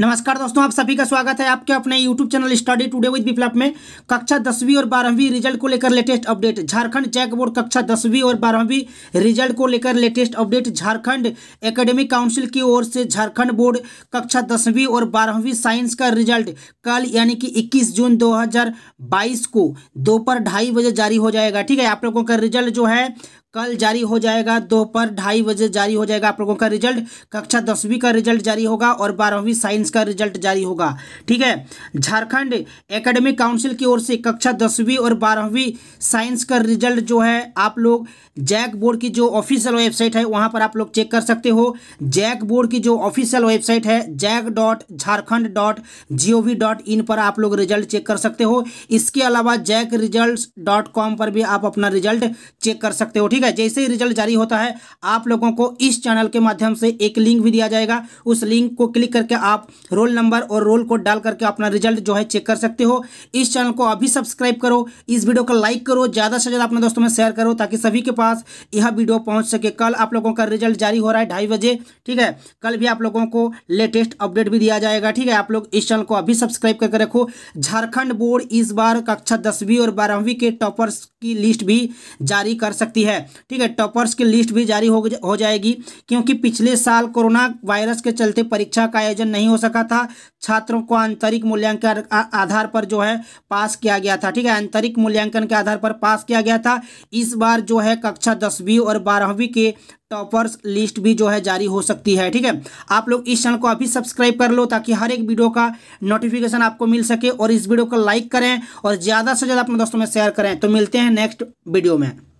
नमस्कार दोस्तों आप सभी का स्वागत है आपके अपने YouTube channel study today with Viplab में कक्षा दसवीं और बारहवीं रिजल्ट को लेकर latest update Jharkhand JAC board कक्षा दसवीं और बारहवीं रिजल्ट को लेकर latest update Jharkhand academic council की ओर से झारखंड बोर्ड कक्षा दसवीं और बारहवीं साइंस का रिजल्ट कल यानी कि इक्कीस जून दो को दोपहर ढाई बजे जारी हो जाएगा ठीक है आप लोगों का रिजल्ट जो है कल जारी हो जाएगा दोपहर ढाई बजे जारी हो जाएगा आप लोगों का रिजल्ट कक्षा दसवीं का रिजल्ट जारी होगा और बारहवीं साइंस का रिजल्ट जारी होगा ठीक है झारखंड एकेडमिक काउंसिल की ओर से कक्षा दसवीं और बारहवीं साइंस का रिजल्ट जो है आप लोग जैक बोर्ड की जो ऑफिशियल वेबसाइट है वहाँ पर आप लोग चेक कर सकते हो जैक बोर्ड की जो ऑफिशियल वेबसाइट है JAC dot Jharkhand dot G O V dot in पर आप लोग रिजल्ट चेक कर सकते हो इसके अलावा जैक रिजल्ट डॉट कॉम पर भी आप अपना रिजल्ट चेक कर सकते हो ठीक है ठीक है जैसे ही रिजल्ट जारी होता है आप लोगों को इस चैनल के माध्यम से एक लिंक भी दिया जाएगा उस लिंक को क्लिक करके आप रोल नंबर और रोल कोड डाल करके अपना रिजल्ट जो है चेक कर सकते हो इस चैनल को अभी सब्सक्राइब करो इस वीडियो को लाइक करो ज़्यादा से ज़्यादा अपने दोस्तों में शेयर करो ताकि सभी के पास यह वीडियो पहुंच सके कल आप लोगों का रिजल्ट जारी हो रहा है ढाई बजे ठीक है कल भी आप लोगों को लेटेस्ट अपडेट भी दिया जाएगा ठीक है आप लोग इस चैनल को अभी सब्सक्राइब करके रखो झारखंड बोर्ड इस बार कक्षा दसवीं और बारहवीं के टॉपर्स की लिस्ट भी जारी कर सकती है ठीक है टॉपर्स की लिस्ट भी जारी हो, हो जाएगी क्योंकि पिछले साल कोरोना वायरस के चलते परीक्षा का आयोजन नहीं हो सका था छात्रों को आंतरिक मूल्यांकन आधार पर जो है पास किया गया था ठीक है आंतरिक मूल्यांकन के आधार पर पास किया गया था इस बार जो है कक्षा दसवीं और बारहवीं के टॉपर्स लिस्ट भी जो है जारी हो सकती है ठीक है आप लोग इस चैनल को अभी सब्सक्राइब कर लो ताकि हर एक वीडियो का नोटिफिकेशन आपको मिल सके और इस वीडियो को लाइक करें और ज़्यादा से ज़्यादा अपने दोस्तों में शेयर करें तो मिलते हैं नेक्स्ट वीडियो में